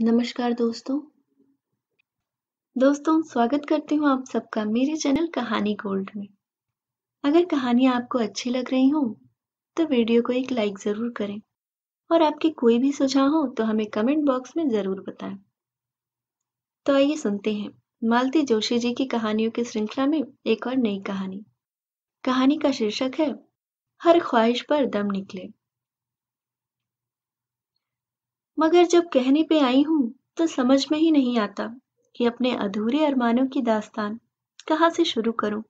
नमस्कार दोस्तों दोस्तों स्वागत करती हूँ आप सबका मेरे चैनल कहानी गोल्ड में अगर कहानी आपको अच्छी लग रही हो तो वीडियो को एक लाइक ज़रूर करें और आपके कोई भी सुझाव हो तो हमें कमेंट बॉक्स में ज़रूर बताएं तो आइए सुनते हैं मालती जोशी जी की कहानियों की श्रृंखला में एक और नई कहानी कहानी का शीर्षक है हर ख्वाहिश पर दम निकले मगर जब कहने पे आई हूं तो समझ में ही नहीं आता कि अपने अधूरे अरमानों की दास्तान कहाँ से शुरू करूं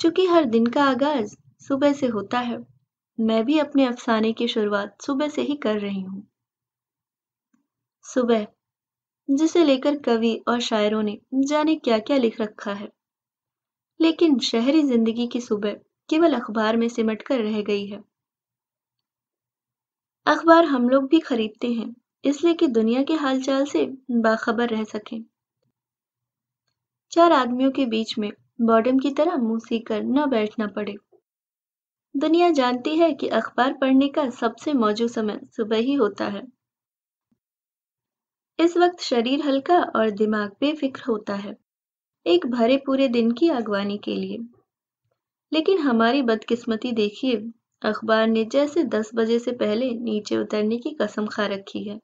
चूंकि हर दिन का आगाज सुबह से होता है मैं भी अपने अफसाने की शुरुआत सुबह से ही कर रही हूं सुबह जिसे लेकर कवि और शायरों ने जाने क्या क्या लिख रखा है लेकिन शहरी जिंदगी की सुबह केवल अखबार में सिमट कर रह गई है अखबार हम लोग भी खरीदते हैं इसलिए कि दुनिया के हालचाल से बाखबर रह सके चार आदमियों के बीच में बॉडम की तरह मुंह सीख कर न बैठना पड़े दुनिया जानती है कि अखबार पढ़ने का सबसे मौजूद समय सुबह ही होता है इस वक्त शरीर हल्का और दिमाग बेफिक्र होता है एक भरे पूरे दिन की अगवानी के लिए लेकिन हमारी बदकिस्मती देखिए अखबार ने जैसे दस बजे से पहले नीचे उतरने की कसम खा रखी है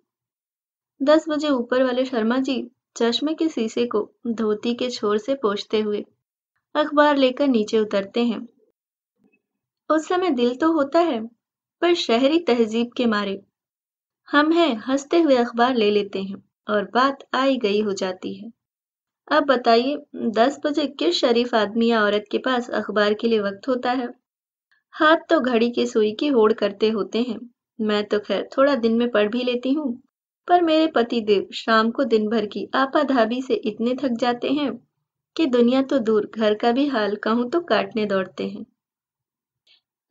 दस बजे ऊपर वाले शर्मा जी चश्मे के शीशे को धोती के छोर से पोछते हुए अखबार लेकर नीचे उतरते हैं उस समय दिल तो होता है पर शहरी तहजीब के मारे हम हैं हंसते हुए अखबार ले लेते हैं और बात आई गई हो जाती है अब बताइए दस बजे किस शरीफ आदमी या औरत के पास अखबार के लिए वक्त होता है हाथ तो घड़ी के सुई की होड़ करते होते हैं मैं तो खैर थोड़ा दिन में पढ़ भी लेती हूँ पर मेरे पति देव शाम को दिन भर की आपाधाबी से इतने थक जाते हैं कि दुनिया तो दूर घर का भी हाल कहूं तो काटने दौड़ते हैं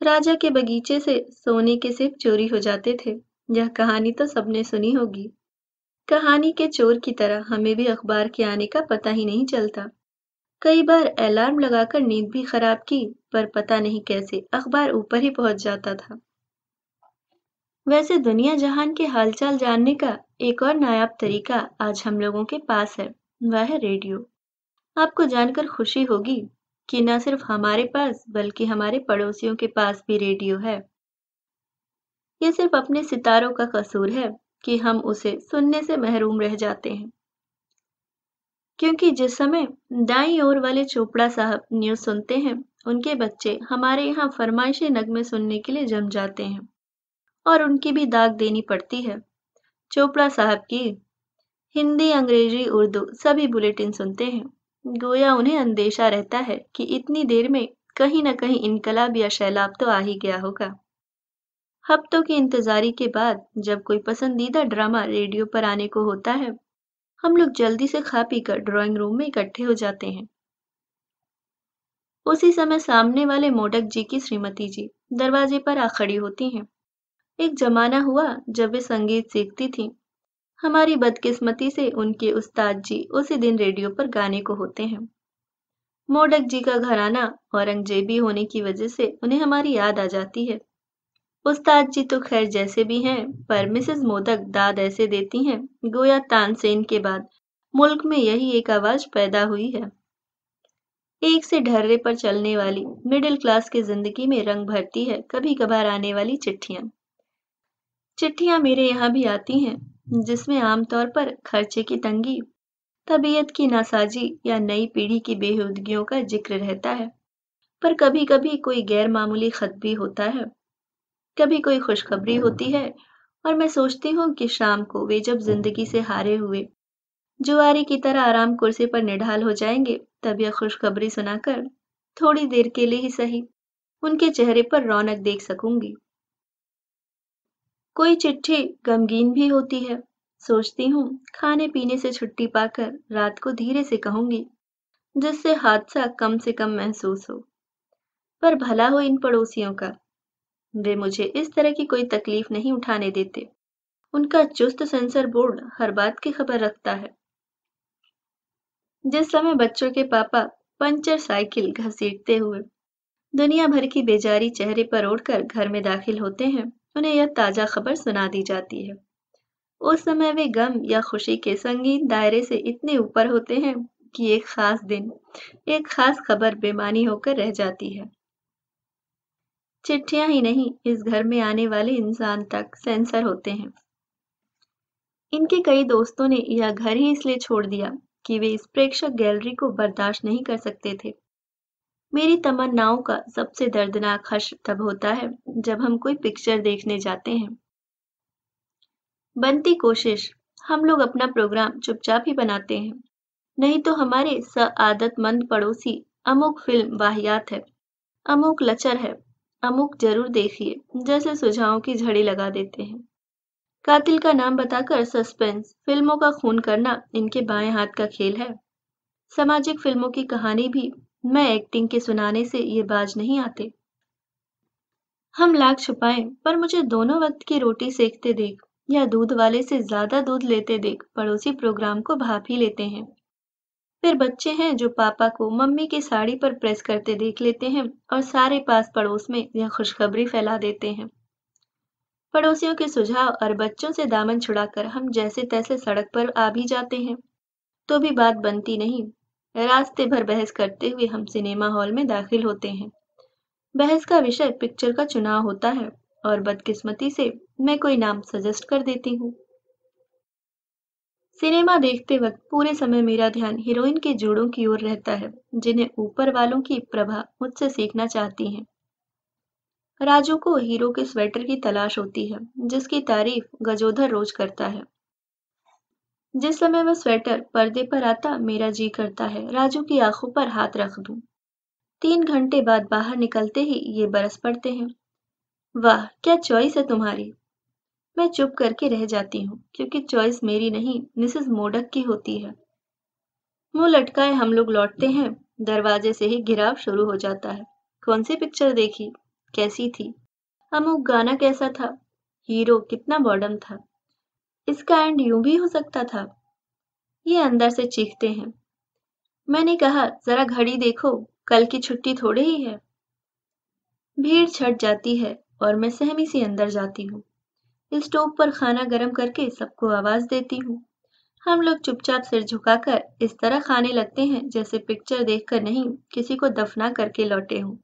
राजा के बगीचे से सोने के सिर्फ चोरी हो जाते थे यह कहानी तो सबने सुनी होगी कहानी के चोर की तरह हमें भी अखबार के आने का पता ही नहीं चलता कई बार अलार्म लगाकर नींद भी खराब की पर पता नहीं कैसे अखबार ऊपर ही पहुंच जाता था वैसे दुनिया जहान के हालचाल जानने का एक और नायाब तरीका आज हम लोगों के पास है वह है रेडियो आपको जानकर खुशी होगी कि न सिर्फ हमारे पास बल्कि हमारे पड़ोसियों के पास भी रेडियो है ये सिर्फ अपने सितारों का कसूर है कि हम उसे सुनने से महरूम रह जाते हैं क्योंकि जिस समय दाई ओर वाले चोपड़ा साहब न्यूज सुनते हैं उनके बच्चे हमारे यहाँ फरमाइशी नगमे सुनने के लिए जम जाते हैं और उनकी भी दाग देनी पड़ती है चोपड़ा साहब की हिंदी अंग्रेजी उर्दू सभी बुलेटिन सुनते हैं गोया उन्हें अंदेशा रहता है कि इतनी देर में कहीं ना कहीं इनकलाब या सैलाब तो आ ही गया होगा हफ्तों की इंतजारी के बाद जब कोई पसंदीदा ड्रामा रेडियो पर आने को होता है हम लोग जल्दी से खा पी कर ड्रॉइंग रूम में इकट्ठे हो जाते हैं उसी समय सामने वाले मोडक जी की श्रीमती जी दरवाजे पर आ खड़ी होती हैं एक जमाना हुआ जब वे संगीत सीखती थीं हमारी बदकिस्मती से उनके उस्ताद जी उसी दिन रेडियो पर गाने को होते हैं मोडक जी का घराना औरंगजेबी होने की वजह से उन्हें हमारी याद आ जाती है उस्ताद जी तो खैर जैसे भी हैं पर मिसेस मोदक दाद ऐसे देती हैं गोया तानसेन के बाद मुल्क में यही एक आवाज पैदा हुई है एक से ढर्रे पर चलने वाली मिडिल क्लास की जिंदगी में रंग भरती है कभी कभार आने वाली चिट्ठियां चिट्ठियां मेरे यहाँ भी आती हैं जिसमें आमतौर पर खर्चे की तंगी तबीयत की नासाजी या नई पीढ़ी की बेहूदगियों का जिक्र रहता है पर कभी कभी कोई गैर मामूली खत भी होता है कभी कोई खुशखबरी होती है और मैं सोचती हूँ कि शाम को वे जब जिंदगी से हारे हुए जुआरी की तरह आराम कुर्सी पर निढाल हो जाएंगे तब यह खुशखबरी सुनाकर थोड़ी देर के लिए ही सही उनके चेहरे पर रौनक देख सकूंगी कोई चिट्ठी गमगीन भी होती है सोचती हूँ खाने पीने से छुट्टी पाकर रात को धीरे से कहूंगी जिससे हादसा कम से कम महसूस हो पर भला हो इन पड़ोसियों का वे मुझे इस तरह की कोई तकलीफ नहीं उठाने देते उनका चुस्त सेंसर बोर्ड हर बात की खबर रखता है जिस समय बच्चों के पापा पंचर साइकिल घसीटते हुए दुनिया भर की बेजारी चेहरे पर ओढ़कर घर में दाखिल होते हैं उन्हें यह ताजा खबर सुना दी जाती है उस समय वे गम या खुशी के संगीन दायरे से इतने ऊपर होते हैं कि एक खास दिन एक खास खबर बेमानी होकर रह जाती है चिट्ठियां ही नहीं इस घर में आने वाले इंसान तक सेंसर होते हैं इनके कई दोस्तों ने यह घर ही इसलिए छोड़ दिया कि वे इस प्रेक्षक गैलरी को बर्दाश्त नहीं कर सकते थे मेरी तमन्नाओं का सबसे दर्दनाक हर्ष तब होता है जब हम कोई पिक्चर देखने जाते हैं बनती कोशिश हम लोग अपना प्रोग्राम चुपचाप ही बनाते हैं नहीं तो हमारे स आदतमंद पड़ोसी अमुक फिल्म वाहियात है अमुक लचर है अमुक जरूर देखिए जैसे सुझावों की झड़ी लगा देते हैं कातिल का नाम बताकर सस्पेंस फिल्मों का खून करना इनके बाएं हाथ का खेल है सामाजिक फिल्मों की कहानी भी मैं एक्टिंग के सुनाने से ये बाज नहीं आते हम लाख छुपाए पर मुझे दोनों वक्त की रोटी सेकते देख या दूध वाले से ज्यादा दूध लेते देख पड़ोसी प्रोग्राम को भाप ही लेते हैं फिर बच्चे हैं जो पापा को मम्मी की साड़ी पर प्रेस करते देख लेते हैं और सारे पास पड़ोस में यह खुशखबरी फैला देते हैं पड़ोसियों के सुझाव और बच्चों से दामन छुड़ाकर हम जैसे तैसे सड़क पर आ भी जाते हैं तो भी बात बनती नहीं रास्ते भर बहस करते हुए हम सिनेमा हॉल में दाखिल होते हैं बहस का विषय पिक्चर का चुनाव होता है और बदकिस्मती से मैं कोई नाम सजेस्ट कर देती हूँ सिनेमा देखते वक्त पूरे समय मेरा ध्यान हीरोइन के जोड़ों की ओर रहता है जिन्हें ऊपर वालों की प्रभा मुझसे सीखना चाहती हैं राजू को हीरो के स्वेटर की तलाश होती है जिसकी तारीफ गजोधर रोज करता है जिस समय वह स्वेटर पर्दे पर आता मेरा जी करता है राजू की आंखों पर हाथ रख दूं। तीन घंटे बाद बाहर निकलते ही ये बरस पड़ते हैं वाह क्या चॉइस है तुम्हारी मैं चुप करके रह जाती हूँ क्योंकि चॉइस मेरी नहीं मिसेस मोडक की होती है मुंह लटकाए हम लोग लौटते हैं दरवाजे से ही घिराव शुरू हो जाता है कौन सी पिक्चर देखी कैसी थी अमुक गाना कैसा था हीरो कितना बॉडम था इसका एंड यूं भी हो सकता था ये अंदर से चीखते हैं मैंने कहा जरा घड़ी देखो कल की छुट्टी थोड़ी ही है भीड़ छट जाती है और मैं सहमी से अंदर जाती हूँ स्टोव पर खाना गर्म करके सबको आवाज देती हूँ हम लोग चुपचाप सिर झुकाकर इस तरह खाने लगते हैं जैसे पिक्चर देखकर नहीं किसी को दफना करके लौटे हों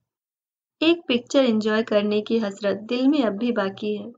एक पिक्चर एंजॉय करने की हसरत दिल में अब भी बाकी है